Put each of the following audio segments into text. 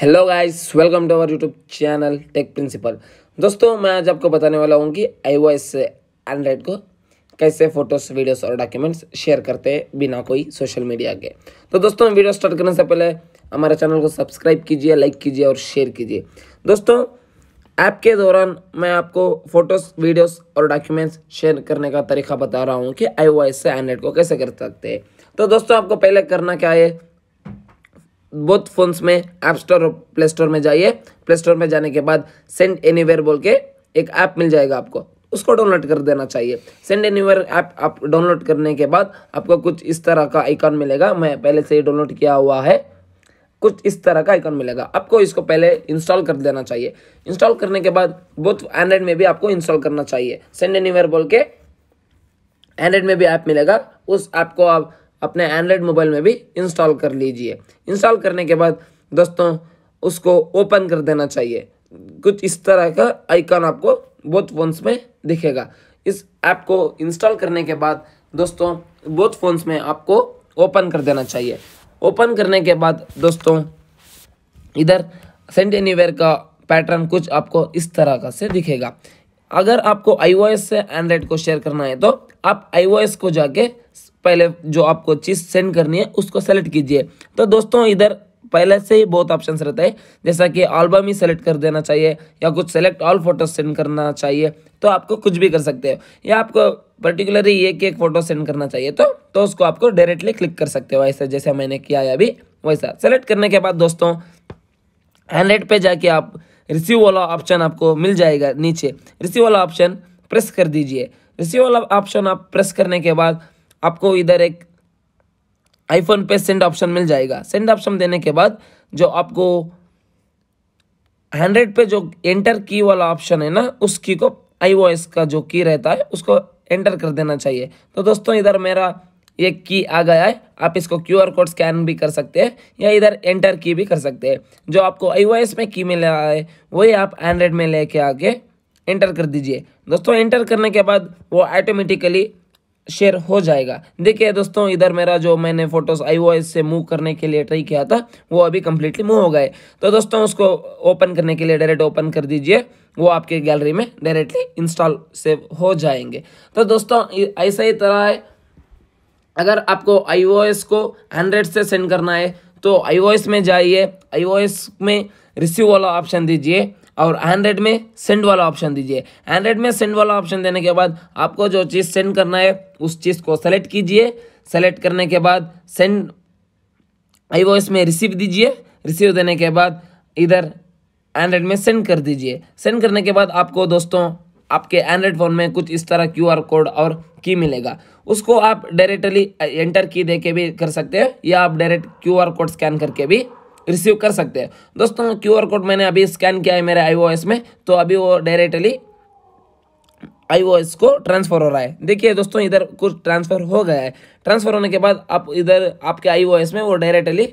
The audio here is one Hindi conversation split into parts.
hello guys welcome to our YouTube channel Tech Principal दोस्तों मैं आज आपको बताने वाला हूँ कि आई ओ एस एंड्रॉइड को कैसे फोटोस वीडियोस और डॉक्यूमेंट्स शेयर करते हैं बिना कोई सोशल मीडिया के तो दोस्तों वीडियो स्टार्ट करने से पहले हमारे चैनल को सब्सक्राइब कीजिए लाइक कीजिए और शेयर कीजिए दोस्तों ऐप के दौरान मैं आपको फोटोस वीडियोस और डॉक्यूमेंट्स शेयर करने का तरीका बता रहा हूँ कि आई ओ एस से को कैसे कर सकते हैं तो दोस्तों आपको पहले करना क्या है बोथ फोन्स में ऐप स्टोर और प्ले स्टोर में जाइए प्ले स्टोर में जाने के बाद सेंड वेयर बोल के एक ऐप मिल जाएगा आपको उसको डाउनलोड कर देना चाहिए सेंड एनीवेयर ऐप आप डाउनलोड करने के बाद आपको कुछ इस तरह का आइकॉन मिलेगा मैं पहले से ही डाउनलोड किया हुआ है कुछ इस तरह का आइकॉन मिलेगा आपको इसको पहले इंस्टॉल कर देना चाहिए इंस्टॉल करने के बाद बोथ एंड्रॉइड में भी आपको इंस्टॉल करना चाहिए सेंड एनीवेयर बोल के एंड्रॉइड में भी ऐप मिलेगा उस ऐप को आप अपने एंड्रॉयड मोबाइल में भी इंस्टॉल कर लीजिए इंस्टॉल करने के बाद दोस्तों उसको ओपन कर देना चाहिए कुछ इस तरह का आइकन आपको बोथ फ़ोन्स में दिखेगा इस ऐप को इंस्टॉल करने के बाद दोस्तों बोथ फ़ोन्स में आपको ओपन कर देना चाहिए ओपन करने के बाद दोस्तों इधर सेंट एनीवेयर का पैटर्न कुछ आपको इस तरह का से दिखेगा अगर आपको आई से एंड्रॉयड को शेयर करना है तो आप आई को जाके पहले जो आपको चीज़ सेंड करनी है उसको सेलेक्ट कीजिए तो दोस्तों इधर पहले से ही बहुत ऑप्शन रहता है जैसा कि एल्बम ही सेलेक्ट कर देना चाहिए या कुछ सेलेक्ट ऑल फोटो सेंड करना चाहिए तो आपको कुछ भी कर सकते हो या आपको पर्टिकुलरली ये कि एक फ़ोटो सेंड करना चाहिए तो तो उसको आपको डायरेक्टली क्लिक कर सकते हो वैसे जैसे मैंने किया है अभी वैसा सेलेक्ट करने के बाद दोस्तों हैंडरेड पे जाके आप रिसीव वाला ऑप्शन आपको मिल जाएगा नीचे रिसीव वाला ऑप्शन प्रेस कर दीजिए रिसीव वाला ऑप्शन आप प्रेस करने के बाद आपको इधर एक आईफोन पे सेंड ऑप्शन मिल जाएगा सेंड ऑप्शन देने के बाद जो आपको हंड्रेड पे जो एंटर की वाला ऑप्शन है ना उस की को आई का जो की रहता है उसको एंटर कर देना चाहिए तो दोस्तों इधर मेरा ये की आ गया है आप इसको क्यू आर कोड स्कैन भी कर सकते हैं या इधर एंटर की भी कर सकते हैं जो आपको आई में की मिला है वही आप एंड्रॉयड में लेके आके एंटर कर दीजिए दोस्तों एंटर करने के बाद वो ऑटोमेटिकली शेयर हो जाएगा देखिए दोस्तों इधर मेरा जो मैंने फोटोज आई से मूव करने के लिए ट्राई किया था वो अभी कम्प्लीटली मूव हो गए तो दोस्तों उसको ओपन करने के लिए डायरेक्ट ओपन कर दीजिए वो आपके गैलरी में डायरेक्टली इंस्टॉल सेव हो जाएंगे तो दोस्तों ऐसा ही तरह है अगर आपको आई को हंड्रेड से सेंड करना है तो आई में जाइए आई में रिसीव वाला ऑप्शन दीजिए और एंड्रॉयड में सेंड वाला ऑप्शन दीजिए एंड्रॉयड में सेंड वाला ऑप्शन देने के बाद आपको जो चीज़ सेंड करना है उस चीज़ को सेलेक्ट कीजिए सेलेक्ट करने के बाद सेंड आई वो इसमें रिसीव दीजिए रिसीव देने के बाद इधर एंड्रेड में सेंड कर दीजिए सेंड करने के बाद आपको दोस्तों आपके एंड्रॉयड फ़ोन में कुछ इस तरह क्यू आर कोड और की मिलेगा उसको आप डायरेक्टली एंटर की दे के भी कर सकते हैं या आप direct Q R code scan करके भी रिसीव कर सकते हैं दोस्तों आर कोड मैंने अभी स्कैन किया है मेरे आई में तो अभी वो डायरेक्टली एस को ट्रांसफ़र हो रहा है देखिए दोस्तों इधर कुछ ट्रांसफ़र हो गया है ट्रांसफ़र होने के बाद आप इधर आपके एस में वो डायरेक्टली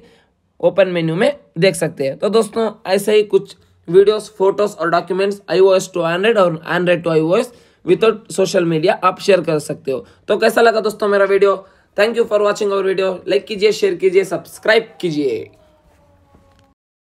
ओपन मेन्यू में देख सकते हैं तो दोस्तों ऐसे ही कुछ वीडियोस फोटोज और documents I S to Android और Android to S without social media आप शेयर कर सकते हो तो कैसा लगा दोस्तों मेरा video thank you for watching our video like कीजिए शेयर कीजिए सब्सक्राइब कीजिए